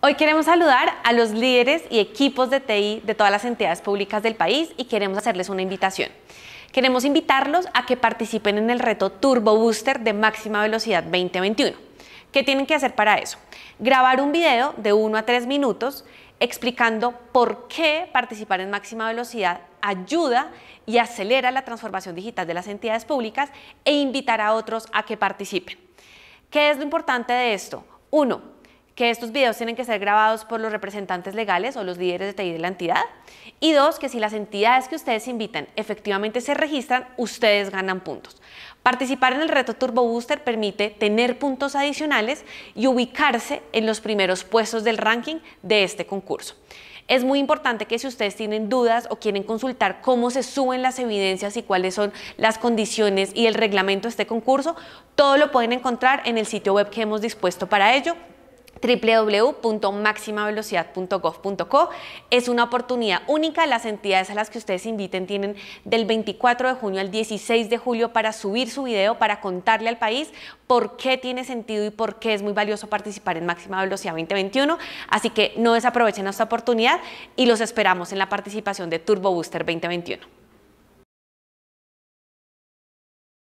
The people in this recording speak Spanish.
Hoy queremos saludar a los líderes y equipos de TI de todas las entidades públicas del país y queremos hacerles una invitación. Queremos invitarlos a que participen en el reto Turbo Booster de máxima velocidad 2021. ¿Qué tienen que hacer para eso? Grabar un video de 1 a 3 minutos explicando por qué participar en máxima velocidad ayuda y acelera la transformación digital de las entidades públicas e invitar a otros a que participen. ¿Qué es lo importante de esto? Uno, que estos videos tienen que ser grabados por los representantes legales o los líderes de TI de la entidad. Y dos, que si las entidades que ustedes invitan efectivamente se registran, ustedes ganan puntos. Participar en el reto Turbo Booster permite tener puntos adicionales y ubicarse en los primeros puestos del ranking de este concurso. Es muy importante que si ustedes tienen dudas o quieren consultar cómo se suben las evidencias y cuáles son las condiciones y el reglamento de este concurso, todo lo pueden encontrar en el sitio web que hemos dispuesto para ello, www.maximavelocidad.gov.co es una oportunidad única. Las entidades a las que ustedes inviten tienen del 24 de junio al 16 de julio para subir su video, para contarle al país por qué tiene sentido y por qué es muy valioso participar en Máxima Velocidad 2021. Así que no desaprovechen esta oportunidad y los esperamos en la participación de Turbo Booster 2021.